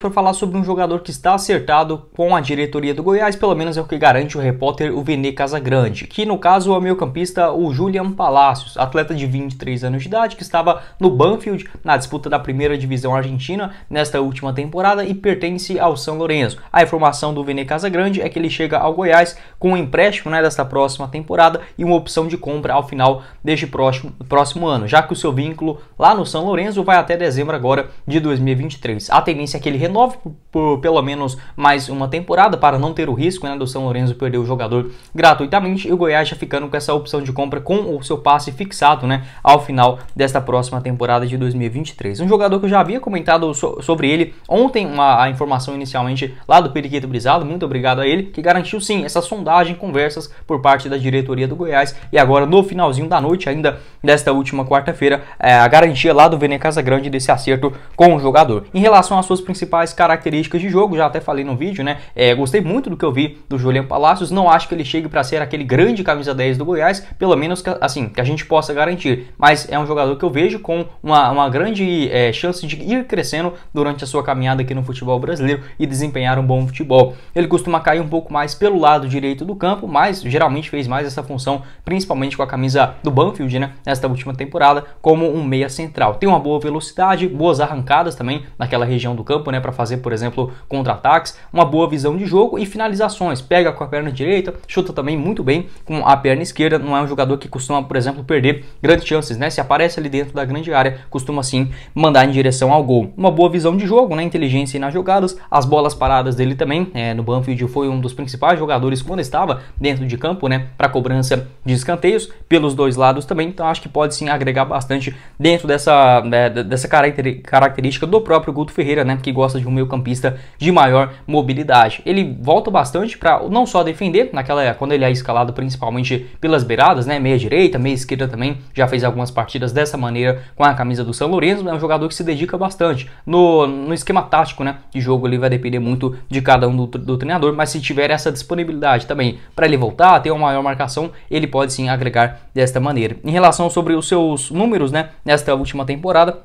para falar sobre um jogador que está acertado com a diretoria do Goiás, pelo menos é o que garante o repórter o Vene Casagrande, que no caso é o meio-campista o Julian Palacios, atleta de 23 anos de idade que estava no Banfield na disputa da primeira divisão argentina nesta última temporada e pertence ao São Lourenço. A informação do Vene Casagrande é que ele chega ao Goiás com um empréstimo né, desta próxima temporada e uma opção de compra ao final deste próximo, próximo ano, já que o seu vínculo lá no São Lourenço vai até dezembro agora de 2023. A tendência é que ele renove por, pelo menos mais uma temporada para não ter o risco né, do São Lourenço perder o jogador gratuitamente e o Goiás já ficando com essa opção de compra com o seu passe fixado né, ao final desta próxima temporada de 2023. Um jogador que eu já havia comentado so, sobre ele ontem, uma, a informação inicialmente lá do Periquito Brizado, muito obrigado a ele, que garantiu sim essa sondagem, conversas por parte da diretoria do Goiás e agora no finalzinho da noite, ainda desta última quarta-feira, é, a garantia lá do Vene Casagrande desse acerto com o jogador. Em relação às suas principais principais características de jogo, já até falei no vídeo, né? É, gostei muito do que eu vi do Julian Palacios, não acho que ele chegue para ser aquele grande camisa 10 do Goiás, pelo menos que, assim, que a gente possa garantir, mas é um jogador que eu vejo com uma, uma grande é, chance de ir crescendo durante a sua caminhada aqui no futebol brasileiro e desempenhar um bom futebol. Ele costuma cair um pouco mais pelo lado direito do campo, mas geralmente fez mais essa função, principalmente com a camisa do Banfield, né? Nesta última temporada, como um meia central. Tem uma boa velocidade, boas arrancadas também naquela região do campo, né? para fazer, por exemplo, contra-ataques, uma boa visão de jogo e finalizações. Pega com a perna direita, chuta também muito bem com a perna esquerda. Não é um jogador que costuma, por exemplo, perder grandes chances, né? Se aparece ali dentro da grande área, costuma sim mandar em direção ao gol. Uma boa visão de jogo, né? Inteligência nas jogadas, as bolas paradas dele também. É, no Banfield foi um dos principais jogadores quando estava dentro de campo, né? Para cobrança de escanteios pelos dois lados também. Então acho que pode sim agregar bastante dentro dessa, né, dessa característica do próprio Guto Ferreira, né? Que gosta de um meio-campista de maior mobilidade. Ele volta bastante para não só defender, naquela é, quando ele é escalado principalmente pelas beiradas, né, meia direita, meia esquerda também, já fez algumas partidas dessa maneira com a camisa do São Lourenço, é um jogador que se dedica bastante no, no esquema tático, né, de jogo ele vai depender muito de cada um do, do treinador, mas se tiver essa disponibilidade também para ele voltar, ter uma maior marcação, ele pode sim agregar desta maneira. Em relação sobre os seus números, né, nesta última temporada,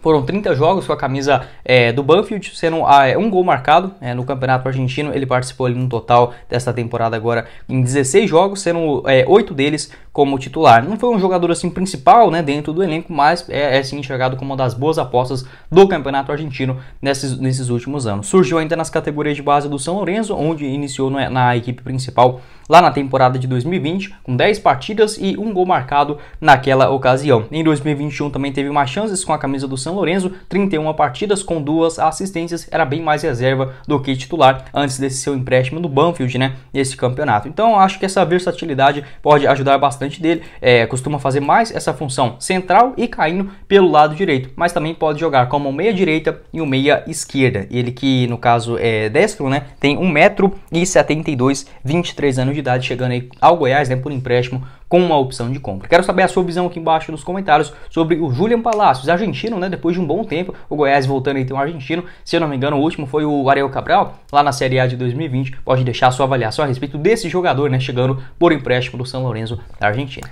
foram 30 jogos com a camisa é, do Banfield, sendo ah, é, um gol marcado é, no Campeonato Argentino. Ele participou ali no total desta temporada agora em 16 jogos, sendo é, 8 deles como titular. Não foi um jogador assim principal né, dentro do elenco, mas é, é sim enxergado como uma das boas apostas do Campeonato Argentino nesses, nesses últimos anos. Surgiu ainda nas categorias de base do São Lourenço, onde iniciou na, né, na equipe principal lá na temporada de 2020, com 10 partidas e um gol marcado naquela ocasião. Em 2021 também teve mais chances com a camisa do São Lourenço, 31 partidas com duas assistências, era bem mais reserva do que titular antes desse seu empréstimo no Banfield, né, nesse campeonato. Então acho que essa versatilidade pode ajudar bastante dele, é, costuma fazer mais essa função central e caindo pelo lado direito, mas também pode jogar como meia direita e um meia esquerda. Ele que no caso é destro, né, tem 1,72m, 23 anos de chegando aí ao Goiás, né, por empréstimo com uma opção de compra. Quero saber a sua visão aqui embaixo nos comentários sobre o Julian Palacios, argentino, né? Depois de um bom tempo, o Goiás voltando aí tem um argentino. Se eu não me engano, o último foi o Ariel Cabral, lá na Série A de 2020. Pode deixar a sua avaliação a respeito desse jogador, né? Chegando por empréstimo do São Lourenço da Argentina.